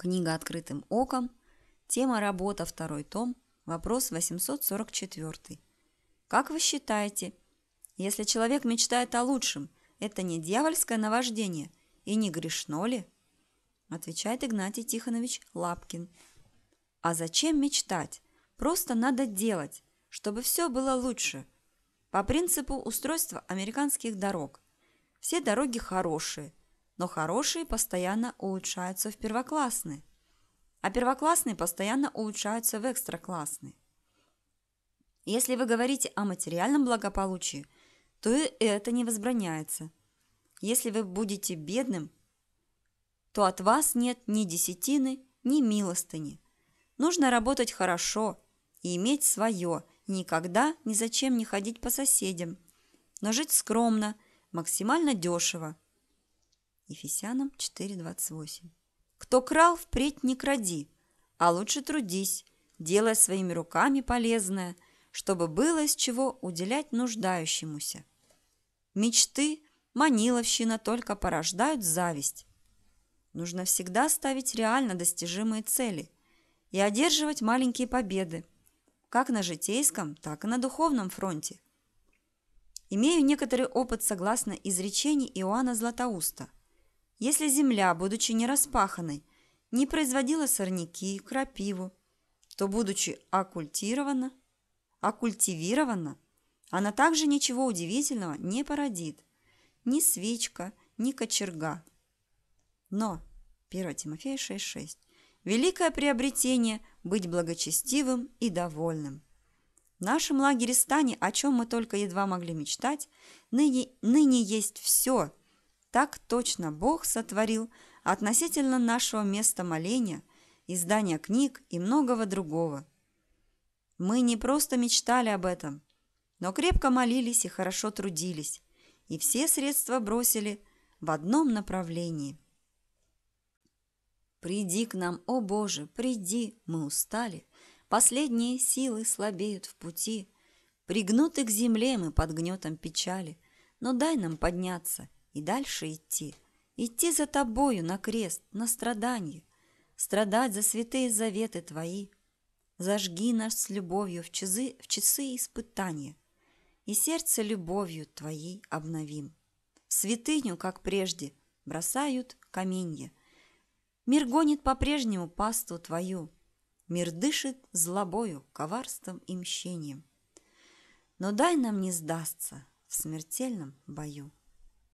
Книга «Открытым оком», тема «Работа», второй том, вопрос 844. Как вы считаете, если человек мечтает о лучшем, это не дьявольское наваждение и не грешно ли? Отвечает Игнатий Тихонович Лапкин. А зачем мечтать? Просто надо делать, чтобы все было лучше. По принципу устройства американских дорог. Все дороги хорошие – но хорошие постоянно улучшаются в первоклассные, а первоклассные постоянно улучшаются в экстраклассные. Если вы говорите о материальном благополучии, то и это не возбраняется. Если вы будете бедным, то от вас нет ни десятины, ни милостыни. Нужно работать хорошо и иметь свое, никогда ни зачем не ходить по соседям, но жить скромно, максимально дешево – Ефесянам 4.28. «Кто крал, впредь не кради, а лучше трудись, делая своими руками полезное, чтобы было из чего уделять нуждающемуся. Мечты, маниловщина только порождают зависть. Нужно всегда ставить реально достижимые цели и одерживать маленькие победы, как на житейском, так и на духовном фронте. Имею некоторый опыт согласно изречений Иоанна Златоуста – если земля, будучи нераспаханной, не производила сорняки, крапиву, то, будучи оккультирована, оккультивирована, она также ничего удивительного не породит. Ни свечка, ни кочерга. Но, 1 Тимофея 6.6, великое приобретение – быть благочестивым и довольным. В нашем лагере Стане, о чем мы только едва могли мечтать, ныне, ныне есть все – так точно Бог сотворил относительно нашего места моления, издания книг и многого другого. Мы не просто мечтали об этом, но крепко молились и хорошо трудились, и все средства бросили в одном направлении. «Приди к нам, о Боже, приди, мы устали, последние силы слабеют в пути, пригнуты к земле мы под гнетом печали, но дай нам подняться – и дальше идти. Идти за тобою на крест, на страдание, страдать за святые заветы твои. Зажги нас с любовью в часы, в часы испытания, и сердце любовью твоей обновим. В святыню, как прежде, бросают каменья. Мир гонит по-прежнему пасту твою, мир дышит злобою, коварством и мщением. Но дай нам не сдастся в смертельном бою.